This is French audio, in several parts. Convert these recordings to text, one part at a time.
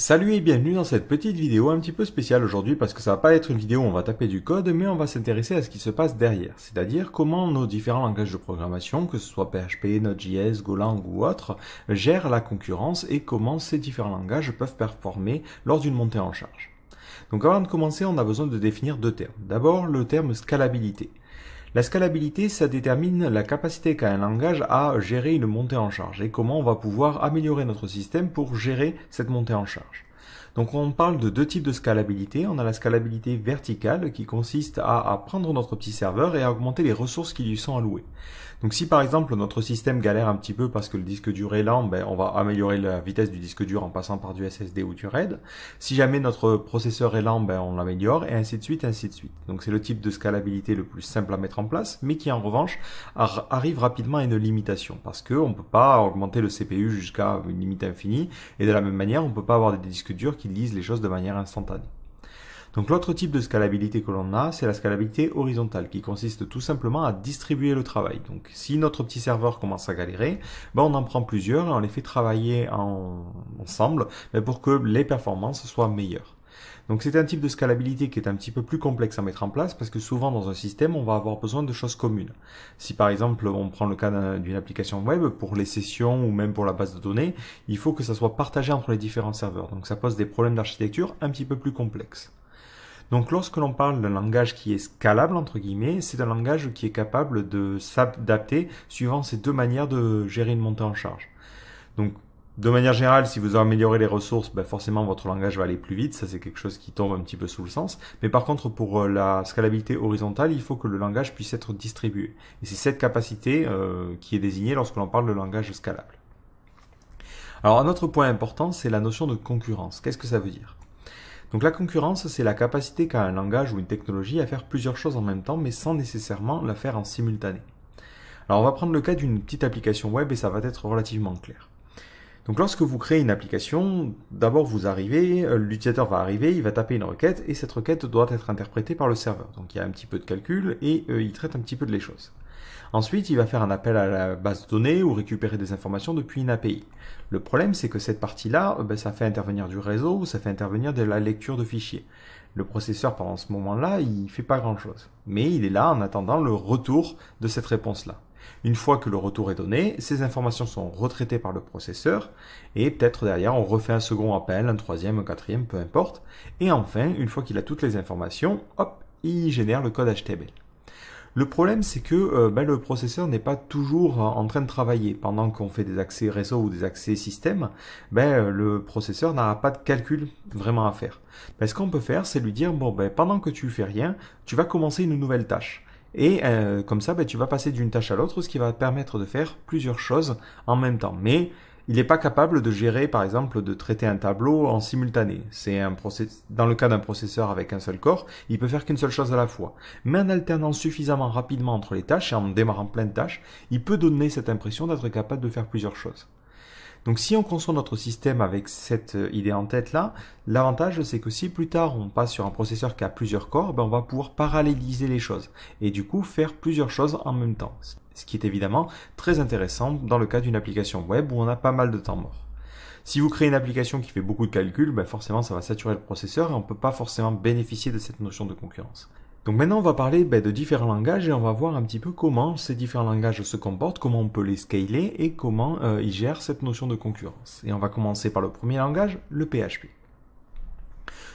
Salut et bienvenue dans cette petite vidéo un petit peu spéciale aujourd'hui parce que ça va pas être une vidéo où on va taper du code mais on va s'intéresser à ce qui se passe derrière, c'est-à-dire comment nos différents langages de programmation, que ce soit PHP, Node.js, Golang ou autre, gèrent la concurrence et comment ces différents langages peuvent performer lors d'une montée en charge. Donc avant de commencer, on a besoin de définir deux termes. D'abord le terme scalabilité. La scalabilité, ça détermine la capacité qu'a un langage à gérer une montée en charge et comment on va pouvoir améliorer notre système pour gérer cette montée en charge. Donc on parle de deux types de scalabilité. On a la scalabilité verticale qui consiste à, prendre notre petit serveur et à augmenter les ressources qui lui sont allouées. Donc si par exemple notre système galère un petit peu parce que le disque dur est lent, ben, on va améliorer la vitesse du disque dur en passant par du SSD ou du RAID. Si jamais notre processeur est lent, ben, on l'améliore et ainsi de suite, ainsi de suite. Donc c'est le type de scalabilité le plus simple à mettre en place, mais qui en revanche arrive rapidement à une limitation parce que on peut pas augmenter le CPU jusqu'à une limite infinie et de la même manière, on ne peut pas avoir des disques durs qui lisent les choses de manière instantanée. Donc l'autre type de scalabilité que l'on a, c'est la scalabilité horizontale, qui consiste tout simplement à distribuer le travail. Donc si notre petit serveur commence à galérer, ben, on en prend plusieurs et on les fait travailler ensemble mais pour que les performances soient meilleures. Donc c'est un type de scalabilité qui est un petit peu plus complexe à mettre en place parce que souvent dans un système on va avoir besoin de choses communes. Si par exemple on prend le cas d'une application web pour les sessions ou même pour la base de données, il faut que ça soit partagé entre les différents serveurs. Donc ça pose des problèmes d'architecture un petit peu plus complexes. Donc lorsque l'on parle d'un langage qui est scalable, entre guillemets, c'est un langage qui est capable de s'adapter suivant ces deux manières de gérer une montée en charge. Donc de manière générale, si vous améliorez les ressources, ben, forcément votre langage va aller plus vite, ça c'est quelque chose qui tombe un petit peu sous le sens. Mais par contre, pour euh, la scalabilité horizontale, il faut que le langage puisse être distribué. Et c'est cette capacité euh, qui est désignée lorsque l'on parle de langage scalable. Alors un autre point important, c'est la notion de concurrence. Qu'est-ce que ça veut dire donc la concurrence, c'est la capacité qu'a un langage ou une technologie à faire plusieurs choses en même temps, mais sans nécessairement la faire en simultané. Alors on va prendre le cas d'une petite application web et ça va être relativement clair. Donc lorsque vous créez une application, d'abord vous arrivez, euh, l'utilisateur va arriver, il va taper une requête et cette requête doit être interprétée par le serveur. Donc il y a un petit peu de calcul et euh, il traite un petit peu de les choses. Ensuite, il va faire un appel à la base de données ou récupérer des informations depuis une API. Le problème, c'est que cette partie-là, ben, ça fait intervenir du réseau ou ça fait intervenir de la lecture de fichiers. Le processeur, pendant ce moment-là, il fait pas grand-chose. Mais il est là en attendant le retour de cette réponse-là. Une fois que le retour est donné, ces informations sont retraitées par le processeur et peut-être derrière on refait un second appel, un troisième, un quatrième, peu importe. Et enfin, une fois qu'il a toutes les informations, hop, il génère le code HTML. Le problème, c'est que euh, ben, le processeur n'est pas toujours euh, en train de travailler. Pendant qu'on fait des accès réseau ou des accès système, ben euh, le processeur n'a pas de calcul vraiment à faire. Mais ben, ce qu'on peut faire, c'est lui dire, bon, ben, pendant que tu fais rien, tu vas commencer une nouvelle tâche. Et comme ça, tu vas passer d'une tâche à l'autre, ce qui va te permettre de faire plusieurs choses en même temps. Mais il n'est pas capable de gérer, par exemple, de traiter un tableau en simultané. C'est dans le cas d'un processeur avec un seul corps, il peut faire qu'une seule chose à la fois. Mais en alternant suffisamment rapidement entre les tâches et en démarrant plein de tâches, il peut donner cette impression d'être capable de faire plusieurs choses. Donc si on construit notre système avec cette euh, idée en tête là, l'avantage c'est que si plus tard on passe sur un processeur qui a plusieurs corps, ben on va pouvoir paralléliser les choses et du coup faire plusieurs choses en même temps ce qui est évidemment très intéressant dans le cas d'une application web où on a pas mal de temps mort. Si vous créez une application qui fait beaucoup de calculs, ben forcément ça va saturer le processeur et on ne peut pas forcément bénéficier de cette notion de concurrence. Donc maintenant on va parler ben, de différents langages et on va voir un petit peu comment ces différents langages se comportent, comment on peut les scaler et comment euh, ils gèrent cette notion de concurrence. Et on va commencer par le premier langage, le PHP.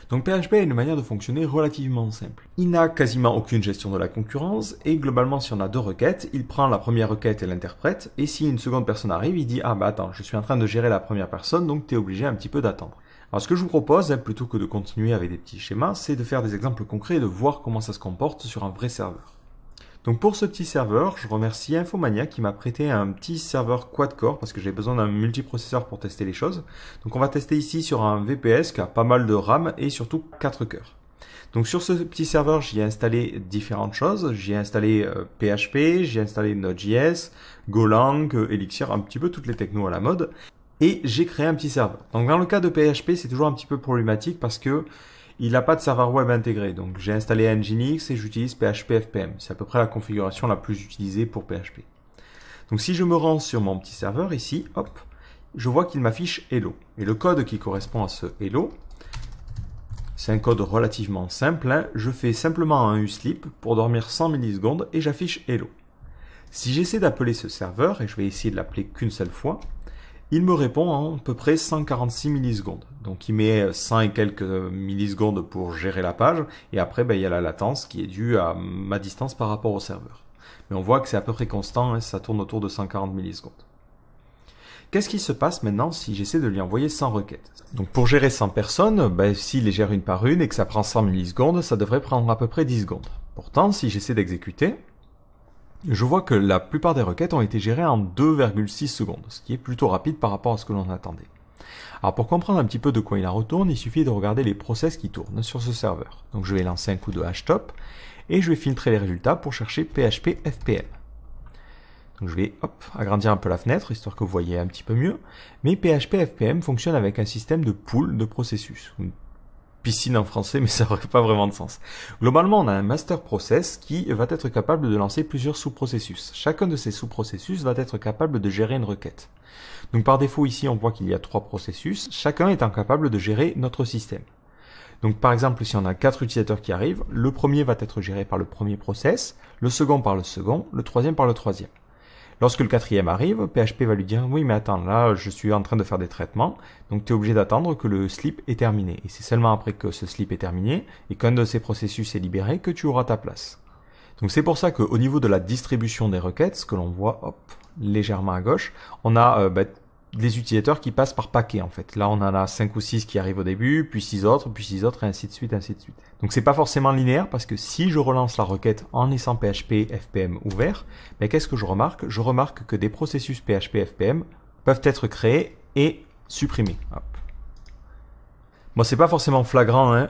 Donc PHP a une manière de fonctionner relativement simple. Il n'a quasiment aucune gestion de la concurrence et globalement si on a deux requêtes, il prend la première requête et l'interprète et si une seconde personne arrive, il dit ah bah attends, je suis en train de gérer la première personne donc t'es obligé un petit peu d'attendre. Alors ce que je vous propose, hein, plutôt que de continuer avec des petits schémas, c'est de faire des exemples concrets et de voir comment ça se comporte sur un vrai serveur. Donc pour ce petit serveur, je remercie Infomania qui m'a prêté un petit serveur quad-core parce que j'ai besoin d'un multiprocesseur pour tester les choses. Donc on va tester ici sur un VPS qui a pas mal de RAM et surtout 4 cœurs. Donc sur ce petit serveur, j'y ai installé différentes choses. J'y ai installé euh, PHP, j'ai installé Node.js, Golang, euh, Elixir, un petit peu toutes les technos à la mode. Et j'ai créé un petit serveur. Donc dans le cas de PHP, c'est toujours un petit peu problématique parce que il n'a pas de serveur web intégré. Donc j'ai installé Nginx et j'utilise PHP-FPM. C'est à peu près la configuration la plus utilisée pour PHP. Donc si je me rends sur mon petit serveur ici, hop, je vois qu'il m'affiche Hello. Et le code qui correspond à ce Hello, c'est un code relativement simple. Hein. Je fais simplement un uslip pour dormir 100 millisecondes et j'affiche Hello. Si j'essaie d'appeler ce serveur, et je vais essayer de l'appeler qu'une seule fois, il me répond à peu près 146 millisecondes. Donc il met 100 et quelques millisecondes pour gérer la page, et après ben, il y a la latence qui est due à ma distance par rapport au serveur. Mais on voit que c'est à peu près constant, et hein, ça tourne autour de 140 millisecondes. Qu'est-ce qui se passe maintenant si j'essaie de lui envoyer 100 requêtes Donc pour gérer 100 personnes, ben, s'il les gère une par une et que ça prend 100 millisecondes, ça devrait prendre à peu près 10 secondes. Pourtant, si j'essaie d'exécuter, je vois que la plupart des requêtes ont été gérées en 2,6 secondes, ce qui est plutôt rapide par rapport à ce que l'on attendait. Alors pour comprendre un petit peu de quoi il en retourne, il suffit de regarder les process qui tournent sur ce serveur. Donc je vais lancer un coup de htop et je vais filtrer les résultats pour chercher PHP FPM. Donc je vais hop, agrandir un peu la fenêtre histoire que vous voyez un petit peu mieux. Mais PHP FPM fonctionne avec un système de pool de processus, piscine en français, mais ça n'aurait pas vraiment de sens. Globalement, on a un master process qui va être capable de lancer plusieurs sous-processus. Chacun de ces sous-processus va être capable de gérer une requête. Donc par défaut ici, on voit qu'il y a trois processus, chacun étant capable de gérer notre système. Donc par exemple, si on a quatre utilisateurs qui arrivent, le premier va être géré par le premier process, le second par le second, le troisième par le troisième. Lorsque le quatrième arrive, PHP va lui dire oui mais attends là je suis en train de faire des traitements, donc tu es obligé d'attendre que le slip est terminé. Et c'est seulement après que ce slip est terminé et qu'un de ces processus est libéré que tu auras ta place. Donc c'est pour ça qu'au niveau de la distribution des requêtes, ce que l'on voit hop, légèrement à gauche, on a euh, bah, des utilisateurs qui passent par paquet en fait. Là, on en a 5 ou 6 qui arrivent au début, puis 6 autres, puis 6 autres, et ainsi de suite, ainsi de suite. Donc c'est pas forcément linéaire parce que si je relance la requête en laissant PHP FPM ouvert, mais qu'est-ce que je remarque Je remarque que des processus PHP FPM peuvent être créés et supprimés. Hop. Bon, c'est pas forcément flagrant, hein,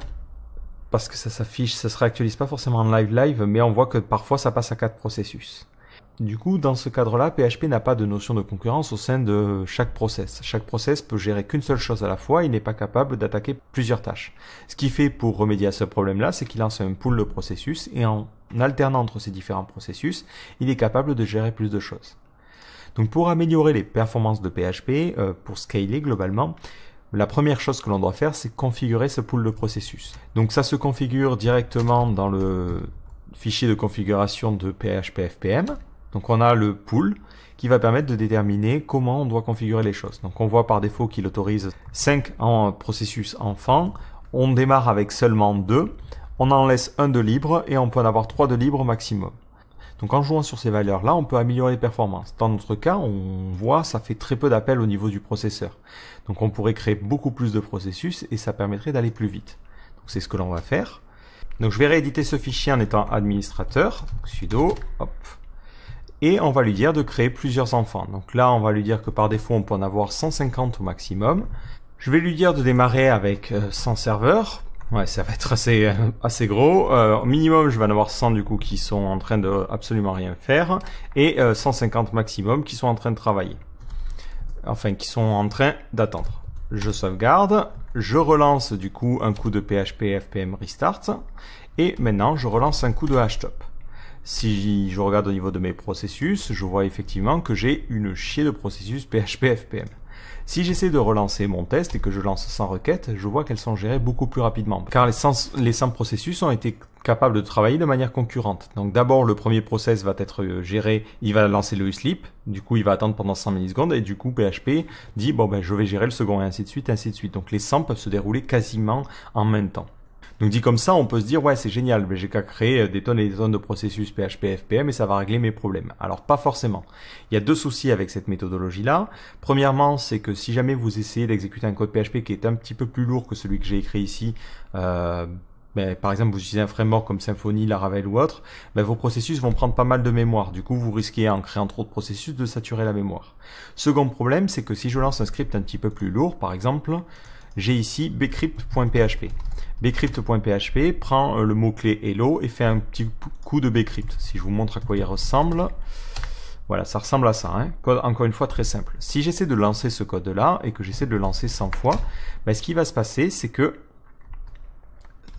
parce que ça s'affiche, ça se réactualise pas forcément en live live, mais on voit que parfois ça passe à quatre processus. Du coup, dans ce cadre-là, PHP n'a pas de notion de concurrence au sein de chaque process. Chaque process peut gérer qu'une seule chose à la fois, il n'est pas capable d'attaquer plusieurs tâches. Ce qui fait pour remédier à ce problème-là, c'est qu'il lance un pool de processus et en alternant entre ces différents processus, il est capable de gérer plus de choses. Donc pour améliorer les performances de PHP, euh, pour scaler globalement, la première chose que l'on doit faire, c'est configurer ce pool de processus. Donc ça se configure directement dans le fichier de configuration de PHP FPM. Donc on a le pool qui va permettre de déterminer comment on doit configurer les choses. Donc on voit par défaut qu'il autorise 5 en processus enfants. On démarre avec seulement 2. On en laisse un de libre et on peut en avoir 3 de libre maximum. Donc en jouant sur ces valeurs-là, on peut améliorer les performances. Dans notre cas, on voit ça fait très peu d'appels au niveau du processeur. Donc on pourrait créer beaucoup plus de processus et ça permettrait d'aller plus vite. Donc c'est ce que l'on va faire. Donc je vais rééditer ce fichier en étant administrateur. sudo, hop, et on va lui dire de créer plusieurs enfants. Donc là, on va lui dire que par défaut, on peut en avoir 150 au maximum. Je vais lui dire de démarrer avec 100 euh, serveurs. Ouais, ça va être assez, euh, assez gros. Euh, au minimum, je vais en avoir 100 du coup qui sont en train de absolument rien faire et 150 maximum qui sont en train de travailler. Enfin, qui sont en train d'attendre. Je sauvegarde, je relance du coup un coup de PHP FPM restart et maintenant je relance un coup de Hashtop. Si je regarde au niveau de mes processus, je vois effectivement que j'ai une chier de processus PHP-FPM. Si j'essaie de relancer mon test et que je lance 100 requêtes, je vois qu'elles sont gérées beaucoup plus rapidement, car les 100, processus ont été capables de travailler de manière concurrente. Donc d'abord, le premier process va être euh, géré, il va lancer le sleep, du coup il va attendre pendant 100 millisecondes, et du coup PHP dit, bon ben je vais gérer le second, et ainsi de suite, ainsi de suite. Donc les 100 peuvent se dérouler quasiment en même temps. Donc dit comme ça, on peut se dire ouais c'est génial, mais j'ai qu'à créer euh, des tonnes et des tonnes de processus PHP FPM et ça va régler mes problèmes. Alors pas forcément. Il y a deux soucis avec cette méthodologie là. Premièrement, c'est que si jamais vous essayez d'exécuter un code PHP qui est un petit peu plus lourd que celui que j'ai écrit ici, euh, ben, par exemple, vous utilisez un framework comme Symfony, Laravel ou autre, ben, vos processus vont prendre pas mal de mémoire. Du coup, vous risquez, en créant trop de processus, de saturer la mémoire. Second problème, c'est que si je lance un script un petit peu plus lourd, par exemple, j'ai ici bcrypt.php bcrypt.php prend euh, le mot-clé hello et fait un petit coup de bcrypt. Si je vous montre à quoi il ressemble, voilà, ça ressemble à ça. Hein. Code, encore une fois, très simple. Si j'essaie de lancer ce code-là et que j'essaie de le lancer 100 fois, ben, ce qui va se passer, c'est que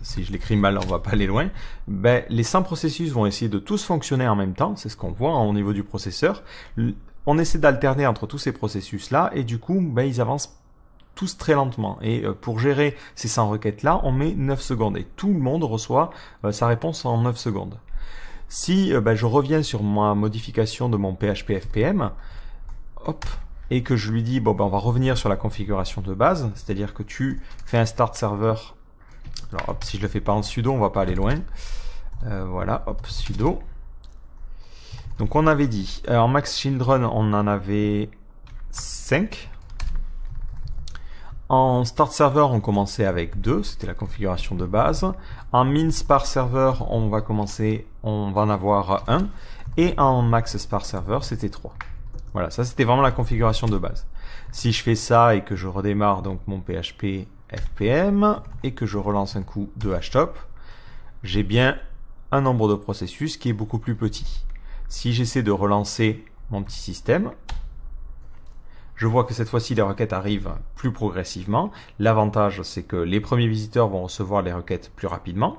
si je l'écris mal, on va pas aller loin, ben, les 100 processus vont essayer de tous fonctionner en même temps, c'est ce qu'on voit hein, au niveau du processeur. On essaie d'alterner entre tous ces processus-là, et du coup, ben, ils avancent tous très lentement. Et euh, pour gérer ces 100 requêtes-là, on met 9 secondes et tout le monde reçoit euh, sa réponse en 9 secondes. Si euh, bah, je reviens sur ma modification de mon PHP-FPM, hop, et que je lui dis, bon, ben, on va revenir sur la configuration de base, c'est-à-dire que tu fais un start server. Alors, hop, si je le fais pas en sudo, on va pas aller loin. voilà, hop, sudo. Donc, on avait dit, en max children, on en avait 5, en start server, on commençait avec 2, c'était la configuration de base. En min spar server, on va commencer, on va en avoir 1. Et en max spar server, c'était 3. Voilà, ça c'était vraiment la configuration de base. Si je fais ça et que je redémarre donc mon PHP FPM et que je relance un coup de htop, j'ai bien un nombre de processus qui est beaucoup plus petit. Si j'essaie de relancer mon petit système, je vois que cette fois-ci les requêtes arrivent plus progressivement. L'avantage c'est que les premiers visiteurs vont recevoir les requêtes plus rapidement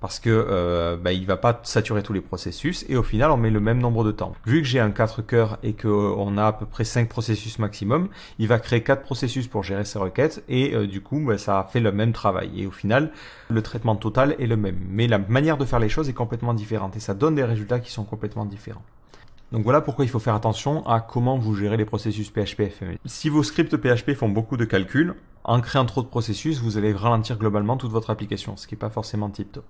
parce que ne euh, bah, il va pas saturer tous les processus et au final on met le même nombre de temps. Vu que j'ai un 4 cœurs et que euh, on a à peu près 5 processus maximum, il va créer 4 processus pour gérer ses requêtes et euh, du coup bah, ça fait le même travail et au final le traitement total est le même mais la manière de faire les choses est complètement différente et ça donne des résultats qui sont complètement différents. Donc voilà pourquoi il faut faire attention à comment vous gérez les processus php fpm Si vos scripts PHP font beaucoup de calculs, en créant trop de processus, vous allez ralentir globalement toute votre application, ce qui n'est pas forcément tip-top.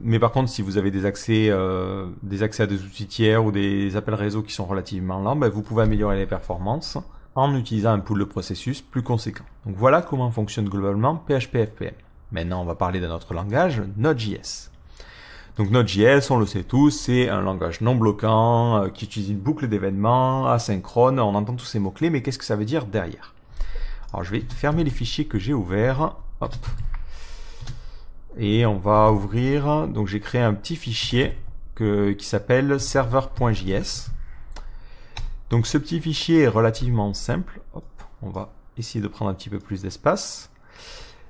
Mais par contre, si vous avez des accès, euh, des accès à des outils tiers ou des appels réseau qui sont relativement lents, ben, vous pouvez améliorer les performances en utilisant un pool de processus plus conséquent. Donc voilà comment fonctionne globalement PHP FPM. Maintenant, on va parler d'un autre langage, Node.js. Donc Node.js, on le sait tous, c'est un langage non bloquant, euh, qui utilise une boucle d'événements, asynchrone, on entend tous ces mots-clés, mais qu'est-ce que ça veut dire derrière Alors je vais fermer les fichiers que j'ai ouverts, hop, et on va ouvrir, donc j'ai créé un petit fichier qui s'appelle server.js. Donc ce petit fichier est relativement simple, hop, on va essayer de prendre un petit peu plus d'espace.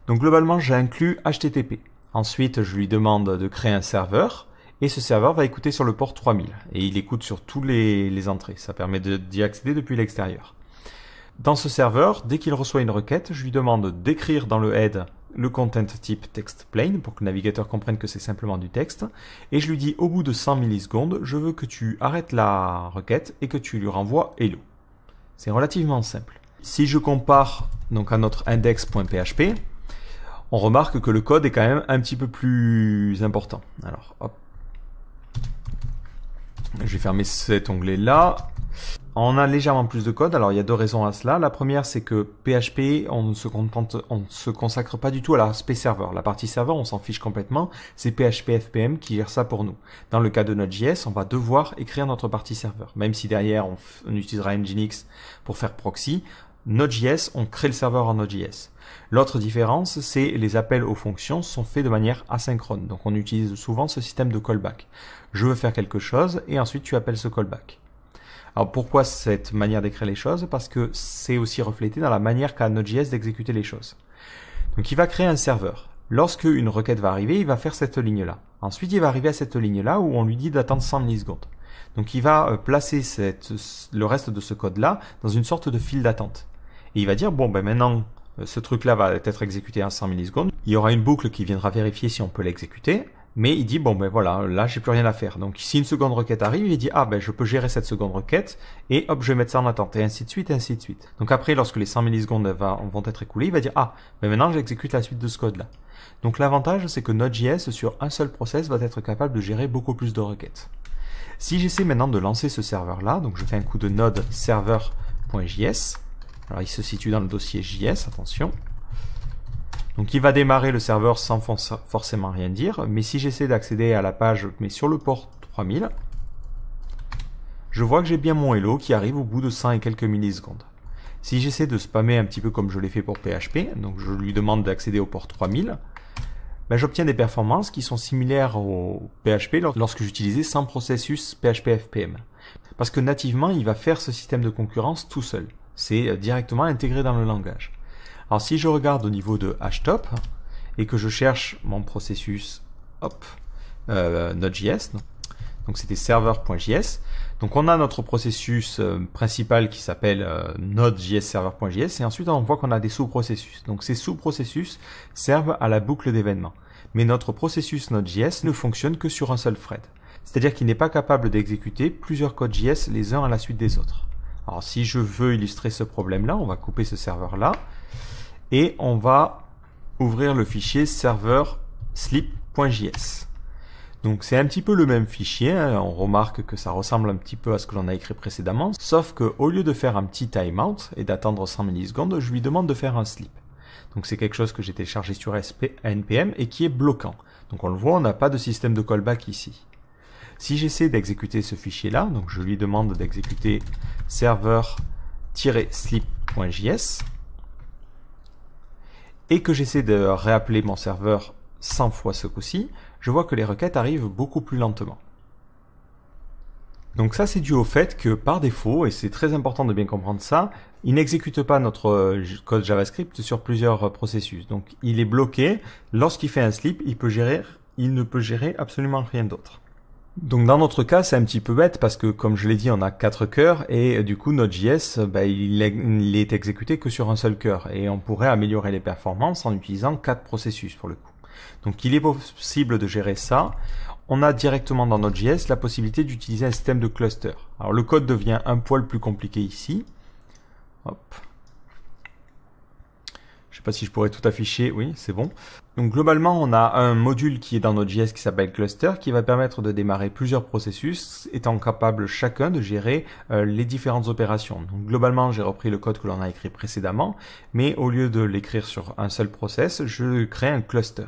Donc globalement j'ai inclus HTTP. Ensuite, je lui demande de créer un serveur et ce serveur va écouter sur le port 3000 et il écoute sur tous les, entrées. Ça permet d'y accéder depuis l'extérieur. Dans ce serveur, dès qu'il reçoit une requête, je lui demande d'écrire dans le head le content type text plain pour que le navigateur comprenne que c'est simplement du texte et je lui dis au bout de 100 millisecondes, je veux que tu arrêtes la requête et que tu lui renvoies hello. C'est relativement simple. Si je compare donc à notre index.php, on remarque que le code est quand même un petit peu plus important. Alors, hop. Je vais fermer cet onglet-là. On a légèrement plus de code, alors il y a deux raisons à cela. La première, c'est que PHP, on ne, se contente, on se consacre pas du tout à l'aspect serveur. La partie serveur, on s'en fiche complètement. C'est PHP FPM qui gère ça pour nous. Dans le cas de notre on va devoir écrire notre partie serveur. Même si derrière, on, on utilisera Nginx pour faire proxy, Node.js, on crée le serveur en Node.js. L'autre différence, c'est les appels aux fonctions sont faits de manière asynchrone. Donc on utilise souvent ce système de callback. Je veux faire quelque chose et ensuite tu appelles ce callback. Alors pourquoi cette manière d'écrire les choses Parce que c'est aussi reflété dans la manière qu'a Node.js d'exécuter les choses. Donc il va créer un serveur. Lorsque une requête va arriver, il va faire cette ligne-là. Ensuite, il va arriver à cette ligne-là où on lui dit d'attendre 100 millisecondes. Donc il va euh, placer le reste de ce code-là dans une sorte de file d'attente. Et il va dire, bon, ben maintenant, euh, ce truc-là va être exécuté en 100 millisecondes. Il y aura une boucle qui viendra vérifier si on peut l'exécuter. Mais il dit, bon, ben voilà, là, j'ai plus rien à faire. Donc, si une seconde requête arrive, il dit, ah, ben, je peux gérer cette seconde requête, et hop, je vais mettre ça en attente, et ainsi de suite, et ainsi de suite. Donc après, lorsque les 100 millisecondes vont être écoulées, il va dire, ah, ben maintenant, j'exécute la suite de ce code-là. Donc, l'avantage, c'est que Node.js, sur un seul process, va être capable de gérer beaucoup plus de requêtes. Si j'essaie maintenant de lancer ce serveur-là, donc je fais un coup de node server.js, alors il se situe dans le dossier JS, attention. Donc il va démarrer le serveur sans forcément rien dire, mais si j'essaie d'accéder à la page, mais sur le port 3000, je vois que j'ai bien mon hello qui arrive au bout de 100 et quelques millisecondes. Si j'essaie de spammer un petit peu comme je l'ai fait pour PHP, donc je lui demande d'accéder au port 3000, ben j'obtiens des performances qui sont similaires au PHP lorsque j'utilisais sans processus PHP FPM. Parce que nativement, il va faire ce système de concurrence tout seul. C'est euh, directement intégré dans le langage. Alors si je regarde au niveau de htop et que je cherche mon processus hop, euh, Node.js, donc c'était server.js, donc on a notre processus euh, principal qui s'appelle Node.js server.js et ensuite on voit qu'on a des sous-processus. Donc ces sous-processus servent à la boucle d'événements. Mais notre processus Node.js ne fonctionne que sur un seul thread. C'est-à-dire qu'il n'est pas capable d'exécuter plusieurs codes JS les uns à la suite des autres. Alors si je veux illustrer ce problème-là, on va couper ce serveur-là et on va ouvrir le fichier serveur sleep.js. Donc c'est un petit peu le même fichier, hein. on remarque que ça ressemble un petit peu à ce que l'on a écrit précédemment, sauf que au lieu de faire un petit timeout et d'attendre 100 millisecondes, je lui demande de faire un sleep. Donc c'est quelque chose que j'ai téléchargé sur NPM et qui est bloquant. Donc on le voit, on n'a pas de système de callback ici. Si j'essaie d'exécuter ce fichier-là, donc je lui demande d'exécuter serveur-sleep.js et que j'essaie de réappeler mon serveur 100 fois ce coup-ci, je vois que les requêtes arrivent beaucoup plus lentement. Donc ça c'est dû au fait que par défaut, et c'est très important de bien comprendre ça, il n'exécute pas notre euh, code JavaScript sur plusieurs processus. Donc il est bloqué, lorsqu'il fait un slip, il, peut gérer, il ne peut gérer absolument rien d'autre. Donc dans notre cas, c'est un petit peu bête parce que comme je l'ai dit, on a quatre cœurs et euh, du coup notre JS, bah, il, est, exécuté que sur un seul cœur et on pourrait améliorer les performances en utilisant quatre processus pour le coup. Donc il est possible de gérer ça. On a directement dans notre JS la possibilité d'utiliser un système de cluster. Alors le code devient un poil plus compliqué ici. Hop. Je sais pas si je pourrais tout afficher. Oui, c'est bon. Donc globalement, on a un module qui est dans notre JS qui s'appelle cluster, qui va permettre de démarrer plusieurs processus, étant capable chacun de gérer euh, les différentes opérations. Donc globalement, j'ai repris le code que l'on a écrit précédemment, mais au lieu de l'écrire sur un seul process, je crée un cluster.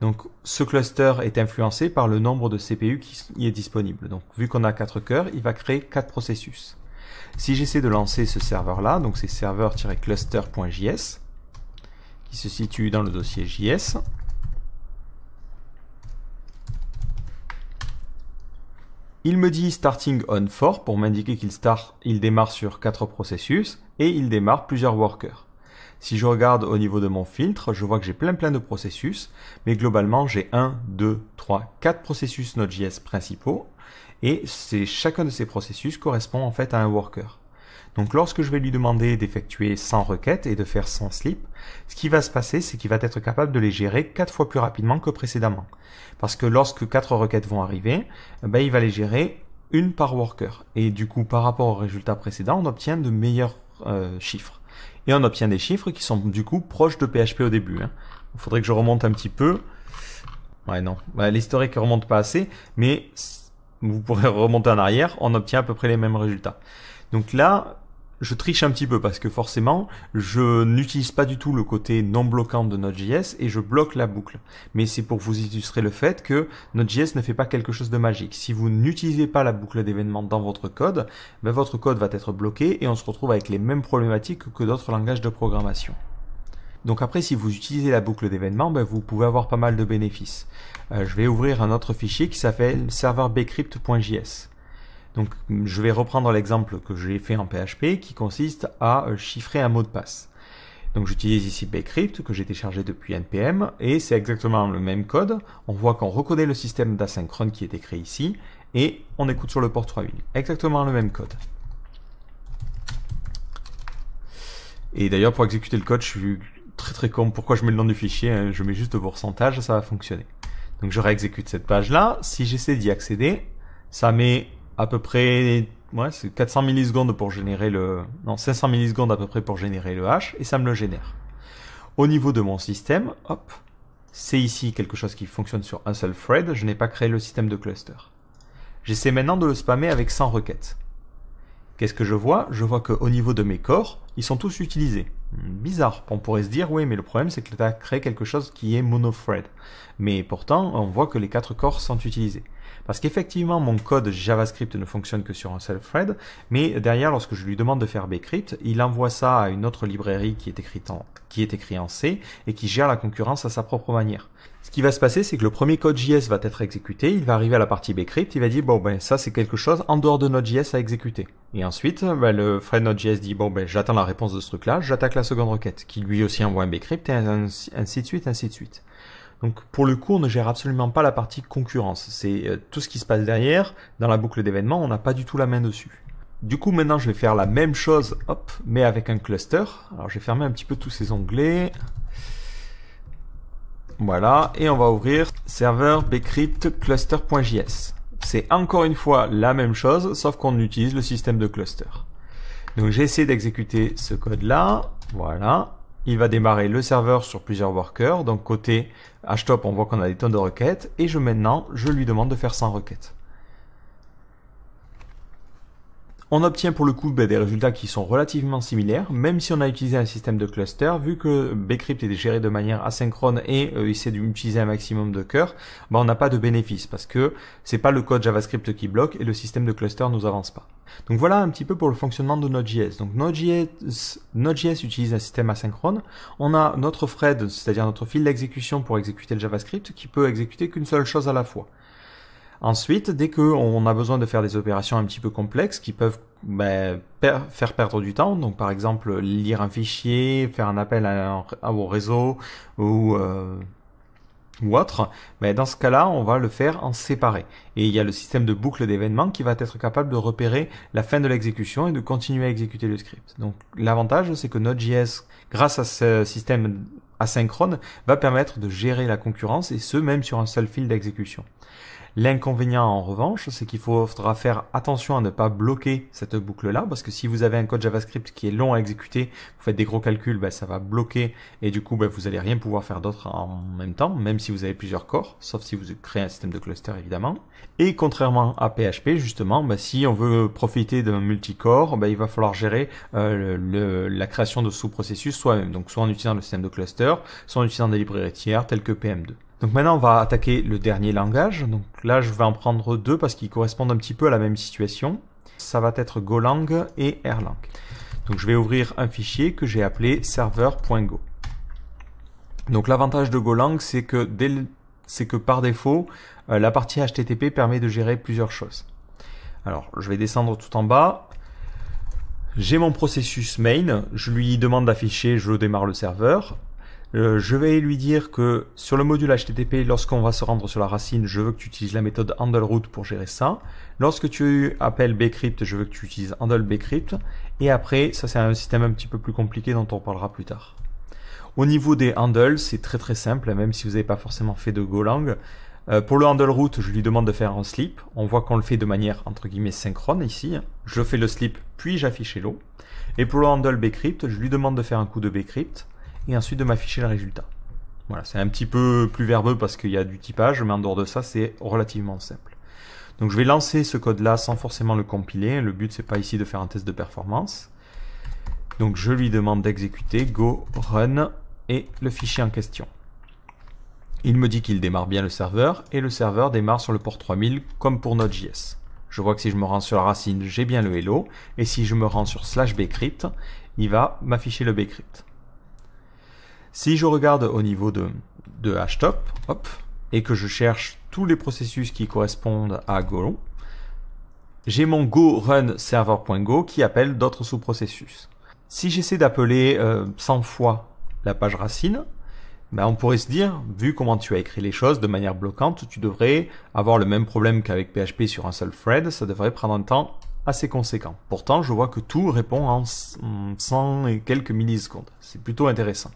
Donc ce cluster est influencé par le nombre de CPU qui y est disponible. Donc vu qu'on a quatre cœurs, il va créer quatre processus. Si j'essaie de lancer ce serveur-là, donc c'est serveur-cluster.js, qui se situe dans le dossier JS. Il me dit starting on 4 pour m'indiquer qu'il start, il démarre sur quatre processus et il démarre plusieurs workers. Si je regarde au niveau de mon filtre, je vois que j'ai plein plein de processus, mais globalement j'ai 1, 2, 3, 4 processus Node.js principaux, et chacun de ces processus correspond en fait à un worker. Donc lorsque je vais lui demander d'effectuer 100 requêtes et de faire 100 slips, ce qui va se passer, c'est qu'il va être capable de les gérer 4 fois plus rapidement que précédemment. Parce que lorsque 4 requêtes vont arriver, ben, il va les gérer une par worker. Et du coup, par rapport au résultat précédent, on obtient de meilleurs euh, chiffres. Et on obtient des chiffres qui sont du coup proches de PHP au début. Hein. Il faudrait que je remonte un petit peu. Ouais, non. Bah, L'historique remonte pas assez, mais vous pourrez remonter en arrière, on obtient à peu près les mêmes résultats. Donc là, je triche un petit peu parce que forcément, je n'utilise pas du tout le côté non bloquant de Node.js et je bloque la boucle. Mais c'est pour vous illustrer le fait que Node.js ne fait pas quelque chose de magique. Si vous n'utilisez pas la boucle d'événements dans votre code, ben, votre code va être bloqué et on se retrouve avec les mêmes problématiques que d'autres langages de programmation. Donc après, si vous utilisez la boucle d'événements, ben, vous pouvez avoir pas mal de bénéfices. Euh, je vais ouvrir un autre fichier qui s'appelle serverbcrypt.js. Donc je vais reprendre l'exemple que j'ai fait en PHP qui consiste à euh, chiffrer un mot de passe. Donc j'utilise ici bcrypt que j'ai téléchargé depuis npm et c'est exactement le même code. On voit qu'on reconnaît le système d'asynchrone qui est écrit ici et on écoute sur le port 3000. Exactement le même code. Et d'ailleurs pour exécuter le code, je suis très très con. Pourquoi je mets le nom du fichier hein? Je mets juste le pourcentage, ça va fonctionner. Donc je réexécute cette page là. Si j'essaie d'y accéder, ça met à peu près c'est 400 millisecondes pour générer le non 500 millisecondes à peu près pour générer le hash et ça me le génère. Au niveau de mon système, hop, c'est ici quelque chose qui fonctionne sur un seul thread, je n'ai pas créé le système de cluster. J'essaie maintenant de le spammer avec 100 requêtes. Qu'est-ce que je vois Je vois qu'au niveau de mes corps, ils sont tous utilisés. Bizarre, on pourrait se dire, oui, mais le problème c'est que tu as créé quelque chose qui est monothread. Mais pourtant, on voit que les quatre corps sont utilisés. Parce qu'effectivement, mon code JavaScript ne fonctionne que sur un seul thread, mais derrière, lorsque je lui demande de faire bcrypt, il envoie ça à une autre librairie qui est écrite en, qui est écrite en C et qui gère la concurrence à sa propre manière. Ce qui va se passer, c'est que le premier code JS va être exécuté, il va arriver à la partie bcrypt, il va dire bon ben ça c'est quelque chose en dehors de Node.js à exécuter. Et ensuite, ben, le thread Node.js dit bon ben j'attends la réponse de ce truc-là, j'attaque la seconde requête qui lui aussi envoie un bcrypt et ainsi de suite, ainsi de suite. Donc pour le coup, on ne gère absolument pas la partie concurrence. C'est euh, tout ce qui se passe derrière, dans la boucle d'événements, on n'a pas du tout la main dessus. Du coup, maintenant, je vais faire la même chose, hop, mais avec un cluster. Alors, je vais fermer un petit peu tous ces onglets. Voilà, et on va ouvrir server bcrypt cluster.js. C'est encore une fois la même chose, sauf qu'on utilise le système de cluster. Donc, j'essaie d'exécuter ce code-là. Voilà, il va démarrer le serveur sur plusieurs workers. Donc côté HTOP, on voit qu'on a des tonnes de requêtes. Et je maintenant, je lui demande de faire 100 requêtes. On obtient pour le coup ben, des résultats qui sont relativement similaires, même si on a utilisé un système de cluster, vu que Bcrypt est géré de manière asynchrone et euh, essaie d'utiliser un maximum de cœurs, ben, on n'a pas de bénéfice parce que c'est pas le code JavaScript qui bloque et le système de cluster nous avance pas. Donc voilà un petit peu pour le fonctionnement de Node.js. Donc Node.js, Node.js utilise un système asynchrone. On a notre thread, c'est-à-dire notre fil d'exécution pour exécuter le JavaScript, qui peut exécuter qu'une seule chose à la fois. Ensuite, dès qu'on a besoin de faire des opérations un petit peu complexes qui peuvent ben, faire perdre du temps, donc par exemple lire un fichier, faire un appel à au réseau ou euh, autre, ben, dans ce cas-là, on va le faire en séparé. Et il y a le système de boucle d'événements qui va être capable de repérer la fin de l'exécution et de continuer à exécuter le script. Donc l'avantage, c'est que Node.js, grâce à ce système asynchrone, va permettre de gérer la concurrence et ce même sur un seul fil d'exécution. L'inconvénient en revanche, c'est qu'il faudra faire attention à ne pas bloquer cette boucle-là, parce que si vous avez un code JavaScript qui est long à exécuter, vous faites des gros calculs, ben, ça va bloquer, et du coup ben, vous n'allez rien pouvoir faire d'autre en même temps, même si vous avez plusieurs corps, sauf si vous créez un système de cluster évidemment. Et contrairement à PHP, justement, ben, si on veut profiter d'un multicore, il va falloir gérer euh, la création de sous-processus soi-même, donc soit en utilisant le système de cluster, soit en utilisant des librairies tiers telles que PM2. Donc maintenant, on va attaquer le dernier langage. Donc là, je vais en prendre deux parce qu'ils correspondent un petit peu à la même situation. Ça va être Golang et Erlang. Donc je vais ouvrir un fichier que j'ai appelé serveur.go. Donc l'avantage de Golang, c'est que, c'est que par défaut, euh, la partie HTTP permet de gérer plusieurs choses. Alors, je vais descendre tout en bas. J'ai mon processus main, je lui demande d'afficher, je démarre le serveur. Euh, je vais lui dire que sur le module HTTP, lorsqu'on va se rendre sur la racine, je veux que tu utilises la méthode root pour gérer ça. Lorsque tu appelles bcrypt, je veux que tu utilises bcrypt. Et après, ça c'est un système un petit peu plus compliqué dont on parlera plus tard. Au niveau des handles, c'est très très simple, même si vous n'avez pas forcément fait de Golang. Euh, pour le handle root, je lui demande de faire un slip. On voit qu'on le fait de manière entre guillemets synchrone ici. Je fais le slip, puis j'affiche hello. Et pour le handle bcrypt, je lui demande de faire un coup de bcrypt et ensuite de m'afficher le résultat. Voilà, c'est un petit peu plus verbeux parce qu'il y a du typage, mais en dehors de ça, c'est relativement simple. Donc je vais lancer ce code-là sans forcément le compiler. Le but, c'est pas ici de faire un test de performance. Donc je lui demande d'exécuter go run et le fichier en question. Il me dit qu'il démarre bien le serveur et le serveur démarre sur le port 3000 comme pour Node.js. Je vois que si je me rends sur la racine, j'ai bien le hello et si je me rends sur slash bcrypt, il va m'afficher le bcrypt. Si je regarde au niveau de, de htop, et que je cherche tous les processus qui correspondent à Golang, j'ai mon go run server.go qui appelle d'autres sous-processus. Si j'essaie d'appeler 100 euh, fois la page racine, ben on pourrait se dire, vu comment tu as écrit les choses de manière bloquante, tu devrais avoir le même problème qu'avec PHP sur un seul thread, ça devrait prendre un temps assez conséquent. Pourtant, je vois que tout répond en 100 et quelques millisecondes. C'est plutôt intéressant.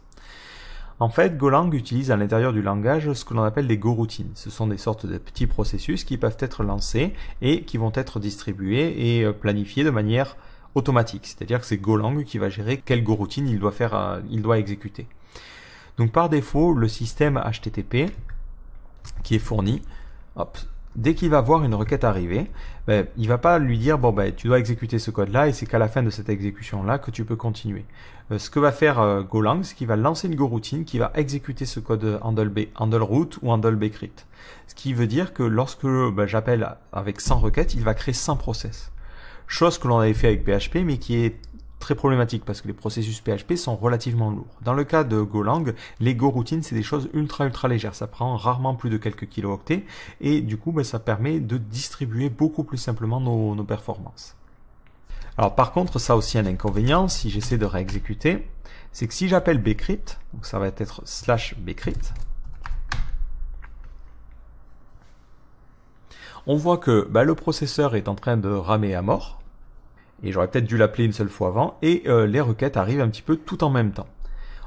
En fait, Golang utilise à l'intérieur du langage ce que l'on appelle des goroutines. Ce sont des sortes de petits processus qui peuvent être lancés et qui vont être distribués et euh, planifiés de manière automatique. C'est-à-dire que c'est Golang qui va gérer quelle goroutine il doit faire, euh, il doit exécuter. Donc par défaut, le système HTTP qui est fourni, hop, dès qu'il va voir une requête arriver, ben, il va pas lui dire bon ben tu dois exécuter ce code là et c'est qu'à la fin de cette exécution là que tu peux continuer. Euh, ce que va faire euh, Golang, c'est qu'il va lancer une goroutine qui va exécuter ce code handle, B, handle root ou handle bcrypt. Ce qui veut dire que lorsque ben, j'appelle avec 100 requêtes, il va créer 100 process. Chose que l'on avait fait avec PHP mais qui est très problématique parce que les processus PHP sont relativement lourds. Dans le cas de Golang, les GoRoutines, c'est des choses ultra ultra légères. Ça prend rarement plus de quelques kilooctets et du coup, bah, ça permet de distribuer beaucoup plus simplement nos, performances. Alors par contre, ça a aussi un inconvénient, si j'essaie de réexécuter, c'est que si j'appelle bcrypt, donc ça va être slash bcrypt, on voit que bah, le processeur est en train de ramer à mort, et j'aurais peut-être dû l'appeler une seule fois avant, et euh, les requêtes arrivent un petit peu tout en même temps.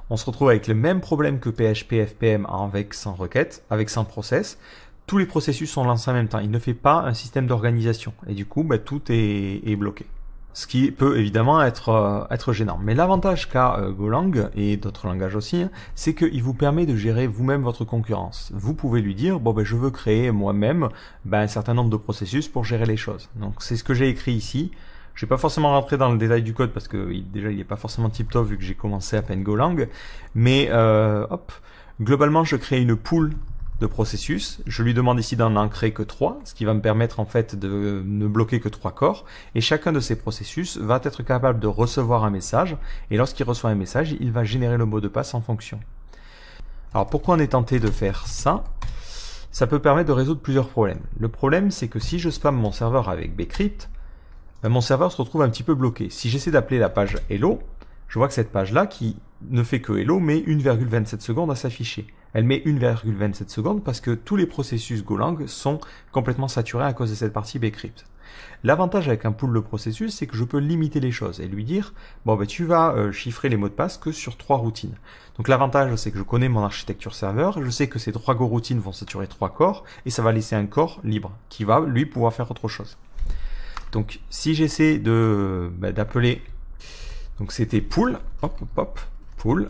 On se retrouve avec le même problème que PHP FPM hein, avec 100 requêtes, avec 100 process. Tous les processus sont lancés en même temps. Il ne fait pas un système d'organisation. Et du coup, bah, tout est, bloqué. Ce qui peut évidemment être, euh, être gênant. Mais l'avantage qu'a euh, Golang, et d'autres langages aussi, hein, c'est qu'il vous permet de gérer vous-même votre concurrence. Vous pouvez lui dire, bon ben je veux créer moi-même ben, un certain nombre de processus pour gérer les choses. Donc c'est ce que j'ai écrit ici. Je vais pas forcément rentrer dans le détail du code parce que déjà il n'est pas forcément tip top vu que j'ai commencé à peine Golang. Mais euh, hop, globalement je crée une pool de processus. Je lui demande ici d'en créer que trois, ce qui va me permettre en fait de ne bloquer que trois corps. Et chacun de ces processus va être capable de recevoir un message. Et lorsqu'il reçoit un message, il va générer le mot de passe en fonction. Alors pourquoi on est tenté de faire ça Ça peut permettre de résoudre plusieurs problèmes. Le problème c'est que si je spamme mon serveur avec bcrypt, ben, mon serveur se retrouve un petit peu bloqué. Si j'essaie d'appeler la page hello, je vois que cette page-là, qui ne fait que hello, met 1,27 secondes à s'afficher. Elle met 1,27 secondes parce que tous les processus Golang sont complètement saturés à cause de cette partie bcrypt. L'avantage avec un pool de processus, c'est que je peux limiter les choses et lui dire, bon ben tu vas euh, chiffrer les mots de passe que sur trois routines. Donc l'avantage, c'est que je connais mon architecture serveur, je sais que ces trois goroutines vont saturer trois corps et ça va laisser un corps libre qui va lui pouvoir faire autre chose. Donc si j'essaie de bah, d'appeler, donc c'était pool, hop, hop, pool,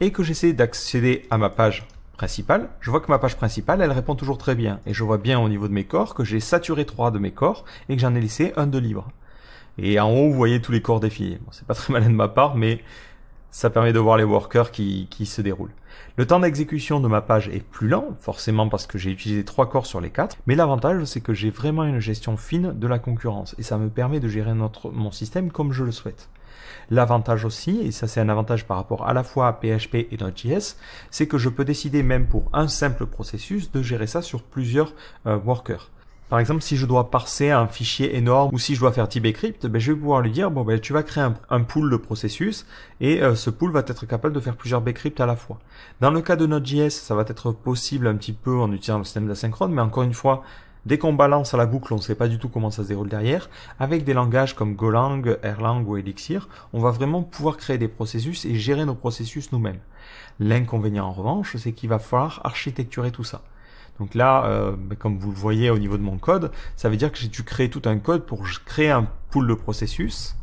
et que j'essaie d'accéder à ma page principale, je vois que ma page principale, elle répond toujours très bien. Et je vois bien au niveau de mes corps que j'ai saturé trois de mes corps et que j'en ai laissé un de libre. Et en haut, vous voyez tous les corps défilés. Bon, c'est pas très malin de ma part, mais ça permet de voir les workers qui, qui se déroulent. Le temps d'exécution de ma page est plus lent, forcément parce que j'ai utilisé trois corps sur les quatre. mais l'avantage c'est que j'ai vraiment une gestion fine de la concurrence et ça me permet de gérer notre, mon système comme je le souhaite. L'avantage aussi, et ça c'est un avantage par rapport à la fois à PHP et Node.js, c'est que je peux décider même pour un simple processus de gérer ça sur plusieurs euh, workers. Par exemple, si je dois parser un fichier énorme ou si je dois faire tbcrypt, ben, je vais pouvoir lui dire bon ben tu vas créer un, pool de processus et euh, ce pool va être capable de faire plusieurs bcrypt à la fois. Dans le cas de Node.js, ça va être possible un petit peu en utilisant le système d'asynchrone, mais encore une fois, dès qu'on balance à la boucle, on ne sait pas du tout comment ça se déroule derrière. Avec des langages comme Golang, Erlang ou Elixir, on va vraiment pouvoir créer des processus et gérer nos processus nous-mêmes. L'inconvénient en revanche, c'est qu'il va falloir architecturer tout ça. Donc là, euh, bah, comme vous le voyez au niveau de mon code, ça veut dire que j'ai dû créer tout un code pour créer un pool de processus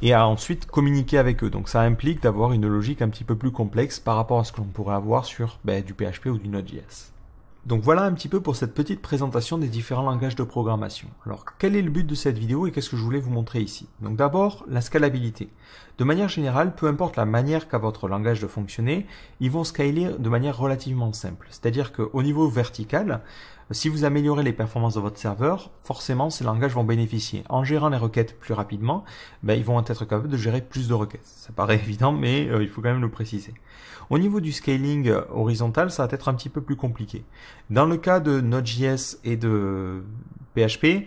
et à ensuite communiquer avec eux. Donc ça implique d'avoir une logique un petit peu plus complexe par rapport à ce que l'on pourrait avoir sur bah, du PHP ou du Node.js. Donc voilà un petit peu pour cette petite présentation des différents langages de programmation. Alors quel est le but de cette vidéo et qu'est-ce que je voulais vous montrer ici Donc d'abord la scalabilité. De manière générale, peu importe la manière qu'a votre langage de fonctionner, ils vont scaler de manière relativement simple. C'est-à-dire qu'au niveau vertical, si vous améliorez les performances de votre serveur, forcément ces langages vont bénéficier. En gérant les requêtes plus rapidement, ben, ils vont être capables de gérer plus de requêtes. Ça paraît évident, mais euh, il faut quand même le préciser. Au niveau du scaling euh, horizontal, ça va être un petit peu plus compliqué. Dans le cas de Node.js et de PHP,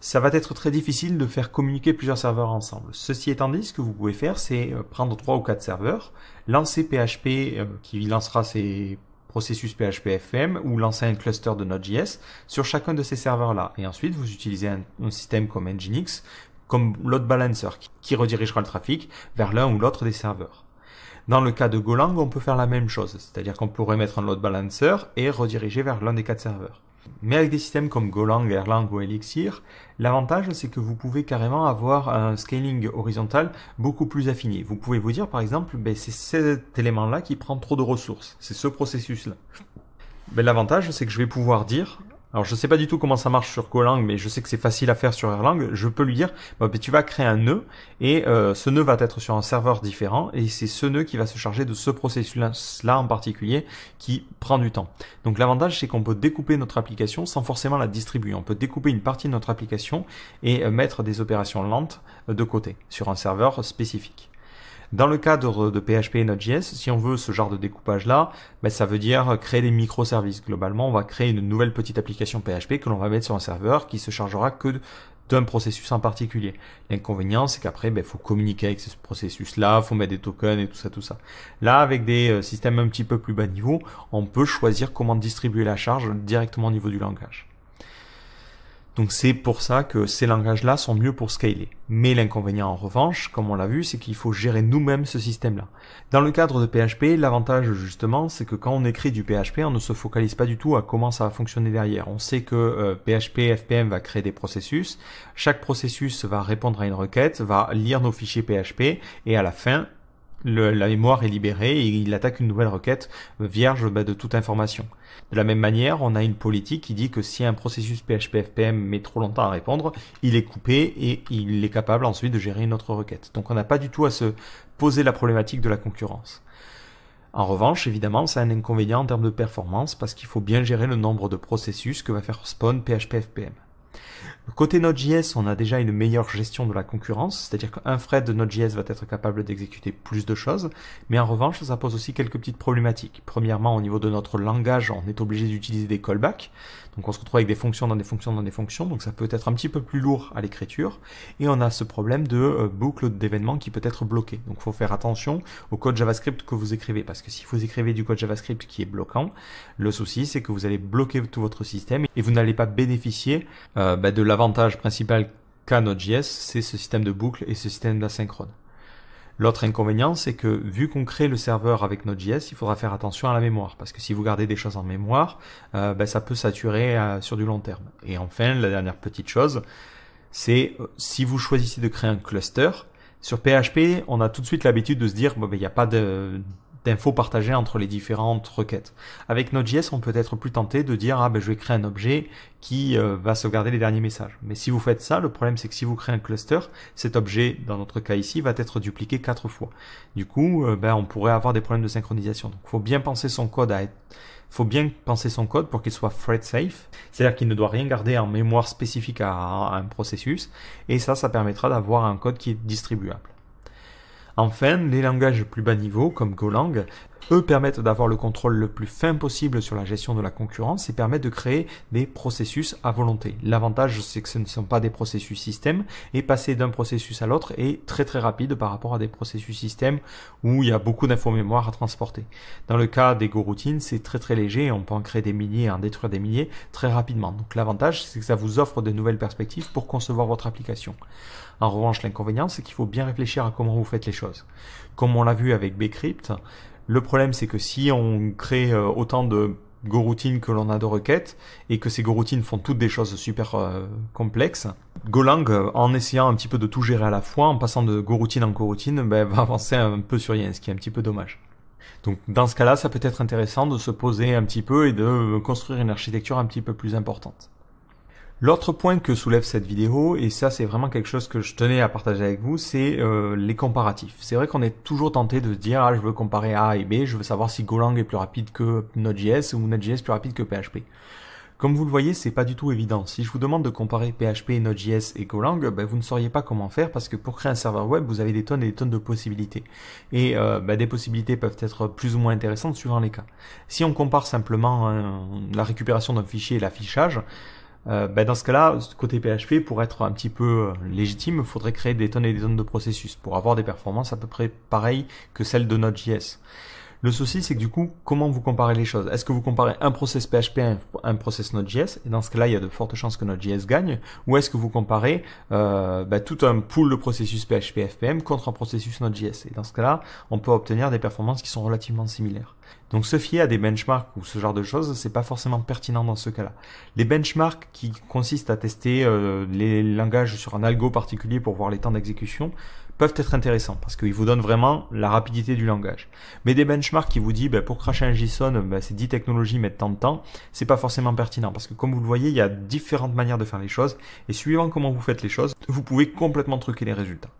ça va être très difficile de faire communiquer plusieurs serveurs ensemble. Ceci étant dit, ce que vous pouvez faire, c'est euh, prendre trois ou quatre serveurs, lancer PHP qui lancera ses processus PHP-FM ou lancer un cluster de Node.js sur chacun de ces serveurs-là. Et ensuite, vous utilisez un, système comme Nginx, comme load balancer, qui redirigera le trafic vers l'un ou l'autre des serveurs. Dans le cas de Golang, on peut faire la même chose, c'est-à-dire qu'on pourrait mettre un load balancer et rediriger vers l'un des quatre serveurs. Mais avec des systèmes comme Golang, Erlang ou Elixir, l'avantage c'est que vous pouvez carrément avoir un scaling horizontal beaucoup plus affiné. Vous pouvez vous dire par exemple, ben, c'est cet élément-là qui prend trop de ressources, c'est ce processus-là. Ben, l'avantage c'est que je vais pouvoir dire, alors je sais pas du tout comment ça marche sur Golang, mais je sais que c'est facile à faire sur Erlang. Je peux lui dire, tu vas créer un nœud et euh, ce nœud va être sur un serveur différent et c'est ce nœud qui va se charger de ce processus-là en particulier qui prend du temps. Donc l'avantage c'est qu'on peut découper notre application sans forcément la distribuer. On peut découper une partie de notre application et euh, mettre des opérations lentes euh, de côté sur un serveur spécifique. Dans le cadre de PHP et Node.js, si on veut ce genre de découpage-là, ben, ça veut dire créer des microservices. Globalement, on va créer une nouvelle petite application PHP que l'on va mettre sur un serveur qui se chargera que d'un processus en particulier. L'inconvénient, c'est qu'après, il ben, faut communiquer avec ce processus-là, faut mettre des tokens et tout ça, tout ça. Là, avec des euh, systèmes un petit peu plus bas niveau, on peut choisir comment distribuer la charge directement au niveau du langage. Donc c'est pour ça que ces langages-là sont mieux pour scaler. Mais l'inconvénient en revanche, comme on l'a vu, c'est qu'il faut gérer nous-mêmes ce système-là. Dans le cadre de PHP, l'avantage justement, c'est que quand on écrit du PHP, on ne se focalise pas du tout à comment ça va fonctionner derrière. On sait que euh, PHP FPM va créer des processus, chaque processus va répondre à une requête, va lire nos fichiers PHP, et à la fin, la mémoire est libérée et il attaque une nouvelle requête vierge bah, de toute information. De la même manière, on a une politique qui dit que si un processus PHP-FPM met trop longtemps à répondre, il est coupé et il est capable ensuite de gérer une autre requête. Donc on n'a pas du tout à se poser la problématique de la concurrence. En revanche, évidemment, c'est un inconvénient en termes de performance parce qu'il faut bien gérer le nombre de processus que va faire spawn PHP-FPM. Côté Node.js, on a déjà une meilleure gestion de la concurrence, c'est-à-dire qu'un thread de Node.js va être capable d'exécuter plus de choses, mais en revanche, ça pose aussi quelques petites problématiques. Premièrement, au niveau de notre langage, on est obligé d'utiliser des callbacks, donc on se retrouve avec des fonctions dans des fonctions dans des fonctions, donc ça peut être un petit peu plus lourd à l'écriture. Et on a ce problème de euh, boucle d'événements qui peut être bloqué. Donc il faut faire attention au code JavaScript que vous écrivez, parce que si vous écrivez du code JavaScript qui est bloquant, le souci c'est que vous allez bloquer tout votre système et vous n'allez pas bénéficier euh, bah, de l'avantage principal qu'a Node.js, c'est ce système de boucle et ce système d'asynchrone. L'autre inconvénient, c'est que vu qu'on crée le serveur avec Node.js, il faudra faire attention à la mémoire, parce que si vous gardez des choses en mémoire, euh, ben, ça peut saturer euh, sur du long terme. Et enfin, la dernière petite chose, c'est euh, si vous choisissez de créer un cluster, sur PHP, on a tout de suite l'habitude de se dire, ben, il n'y a pas de d'infos partagées entre les différentes requêtes. Avec Node.js, on peut être plus tenté de dire ah ben je vais créer un objet qui euh, va sauvegarder les derniers messages. Mais si vous faites ça, le problème c'est que si vous créez un cluster, cet objet, dans notre cas ici, va être dupliqué quatre fois. Du coup, euh, ben on pourrait avoir des problèmes de synchronisation. Donc faut bien penser son code à être faut bien penser son code pour qu'il soit thread safe, c'est-à-dire qu'il ne doit rien garder en mémoire spécifique à un processus, et ça, ça permettra d'avoir un code qui est distribuable. Enfin, les langages plus bas niveau, comme Golang, eux permettent d'avoir le contrôle le plus fin possible sur la gestion de la concurrence et permettent de créer des processus à volonté. L'avantage, c'est que ce ne sont pas des processus système et passer d'un processus à l'autre est très très rapide par rapport à des processus système où il y a beaucoup d'infos mémoire à transporter. Dans le cas des goroutines, c'est très très léger et on peut en créer des milliers et en détruire des milliers très rapidement. Donc l'avantage, c'est que ça vous offre de nouvelles perspectives pour concevoir votre application. En revanche, l'inconvénient, c'est qu'il faut bien réfléchir à comment vous faites les choses. Comme on l'a vu avec Bcrypt, le problème, c'est que si on crée euh, autant de goroutines que l'on a de requêtes et que ces Goroutines font toutes des choses super euh, complexes. Golang, euh, en essayant un petit peu de tout gérer à la fois, en passant de Goroutine en Goroutine, ben, va avancer un peu sur rien, ce qui est un petit peu dommage. Donc dans ce cas-là, ça peut être intéressant de se poser un petit peu et de construire une architecture un petit peu plus importante. L'autre point que soulève cette vidéo, et ça c'est vraiment quelque chose que je tenais à partager avec vous, c'est euh, les comparatifs. C'est vrai qu'on est toujours tenté de se dire ah je veux comparer A et B, je veux savoir si Golang est plus rapide que Node.js ou Node.js plus rapide que PHP. Comme vous le voyez, c'est pas du tout évident. Si je vous demande de comparer PHP, Node.js et Golang, ben, vous ne sauriez pas comment faire parce que pour créer un serveur web, vous avez des tonnes et des tonnes de possibilités. Et euh, ben, des possibilités peuvent être plus ou moins intéressantes suivant les cas. Si on compare simplement euh, la récupération d'un fichier et l'affichage, euh, bah, dans ce cas-là, côté PHP, pour être un petit peu euh, légitime, il faudrait créer des tonnes et des tonnes de processus pour avoir des performances à peu près pareilles que celles de Node.js. Le souci, c'est que du coup, comment vous comparez les choses Est-ce que vous comparez un process PHP à un process Node.js Et dans ce cas-là, il y a de fortes chances que Node.js gagne. Ou est-ce que vous comparez euh, bah, tout un pool de processus PHP FPM contre un processus Node.js Et dans ce cas-là, on peut obtenir des performances qui sont relativement similaires. Donc se fier à des benchmarks ou ce genre de choses, c'est pas forcément pertinent dans ce cas-là. Les benchmarks qui consistent à tester euh, les langages sur un algo particulier pour voir les temps d'exécution peuvent être intéressants parce qu'ils vous donnent vraiment la rapidité du langage. Mais des benchmarks qui vous disent ben, pour cracher un JSON, ben, c'est ces 10 technologies mettent tant de temps, c'est pas forcément pertinent parce que comme vous le voyez, il y a différentes manières de faire les choses et suivant comment vous faites les choses, vous pouvez complètement truquer les résultats.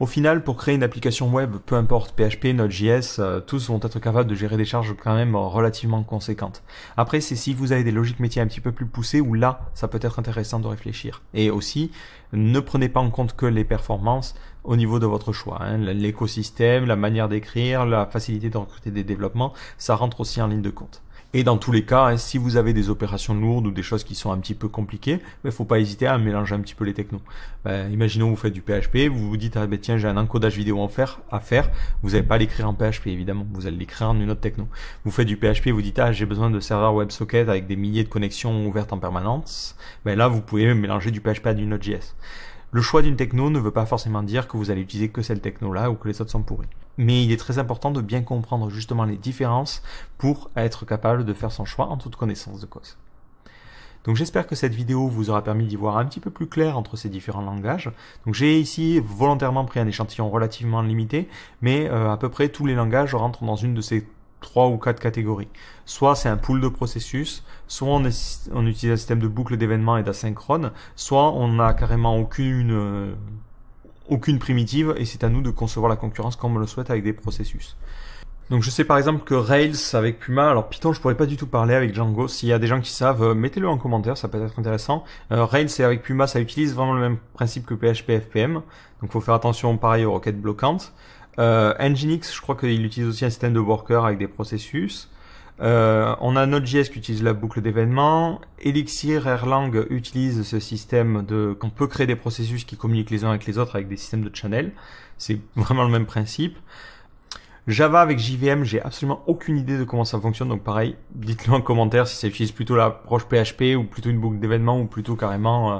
Au final, pour créer une application web, peu importe PHP, Node.js, euh, tous vont être capables de gérer des charges quand même euh, relativement conséquentes. Après, c'est si vous avez des logiques métiers un petit peu plus poussées où là, ça peut être intéressant de réfléchir. Et aussi, ne prenez pas en compte que les performances au niveau de votre choix. Hein. L'écosystème, la manière d'écrire, la facilité de recruter des développements, ça rentre aussi en ligne de compte. Et dans tous les cas, hein, si vous avez des opérations lourdes ou des choses qui sont un petit peu compliquées, il ben, ne faut pas hésiter à mélanger un petit peu les technos. Ben, imaginons vous faites du PHP, vous vous dites ah ben tiens j'ai un encodage vidéo à faire, à faire. vous n'allez pas l'écrire en PHP évidemment, vous allez l'écrire en une autre techno. Vous faites du PHP, vous dites ah j'ai besoin de serveurs WebSocket avec des milliers de connexions ouvertes en permanence. Ben là vous pouvez mélanger du PHP à du Node.js. Le choix d'une techno ne veut pas forcément dire que vous allez utiliser que cette techno-là ou que les autres sont pourris. Mais il est très important de bien comprendre justement les différences pour être capable de faire son choix en toute connaissance de cause. Donc j'espère que cette vidéo vous aura permis d'y voir un petit peu plus clair entre ces différents langages. Donc j'ai ici volontairement pris un échantillon relativement limité, mais euh, à peu près tous les langages rentrent dans une de ces trois ou quatre catégories. Soit c'est un pool de processus, soit on, utilise un système de boucle d'événements et d'asynchrone, soit on n'a carrément aucune, euh, aucune primitive et c'est à nous de concevoir la concurrence comme on le souhaite avec des processus. Donc je sais par exemple que Rails avec Puma, alors Python je pourrais pas du tout parler avec Django, s'il y a des gens qui savent, euh, mettez-le en commentaire, ça peut être intéressant. Euh, Rails et avec Puma ça utilise vraiment le même principe que PHP FPM, donc faut faire attention pareil aux requêtes bloquantes. Euh, Nginx, je crois qu'il utilise aussi un système de worker avec des processus. Euh, on a Node.js qui utilise la boucle d'événements. Elixir, Erlang utilise ce système de qu'on peut créer des processus qui communiquent les uns avec les autres avec des systèmes de channel. C'est vraiment le même principe. Java avec JVM, j'ai absolument aucune idée de comment ça fonctionne, donc pareil, dites-le en commentaire si ça utilise plutôt l'approche PHP ou plutôt une boucle d'événements ou plutôt carrément euh,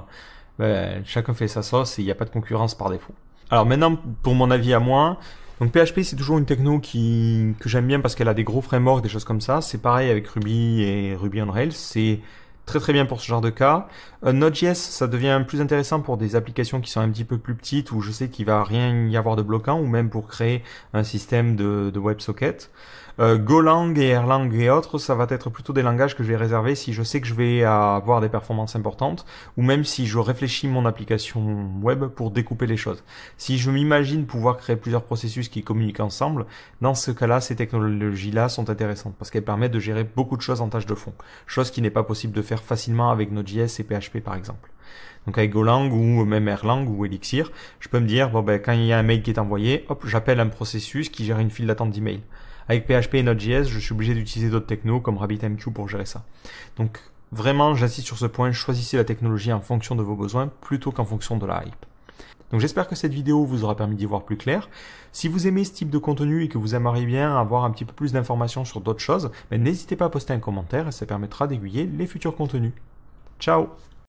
ben, chacun fait sa sauce et il n'y a pas de concurrence par défaut. Alors maintenant, pour mon avis à moi, donc PHP c'est toujours une techno qui que j'aime bien parce qu'elle a des gros frameworks, des choses comme ça. C'est pareil avec Ruby et Ruby on Rails, c'est très très bien pour ce genre de cas. Euh, Node.js ça devient plus intéressant pour des applications qui sont un petit peu plus petites où je sais qu'il va rien y avoir de bloquant ou même pour créer un système de, de WebSocket. Euh, Golang et Erlang et autres, ça va être plutôt des langages que je vais réserver si je sais que je vais avoir des performances importantes ou même si je réfléchis mon application web pour découper les choses. Si je m'imagine pouvoir créer plusieurs processus qui communiquent ensemble, dans ce cas-là, ces technologies-là sont intéressantes parce qu'elles permettent de gérer beaucoup de choses en tâche de fond, chose qui n'est pas possible de faire facilement avec Node.js et PHP par exemple. Donc avec Golang ou même Erlang ou Elixir, je peux me dire bon ben quand il y a un mail qui est envoyé, hop, j'appelle un processus qui gère une file d'attente d'email. Avec PHP et Node.js, je suis obligé d'utiliser d'autres technos comme RabbitMQ pour gérer ça. Donc vraiment, j'insiste sur ce point, choisissez la technologie en fonction de vos besoins plutôt qu'en fonction de la hype. Donc j'espère que cette vidéo vous aura permis d'y voir plus clair. Si vous aimez ce type de contenu et que vous aimeriez bien avoir un petit peu plus d'informations sur d'autres choses, ben, n'hésitez pas à poster un commentaire et ça permettra d'aiguiller les futurs contenus. Ciao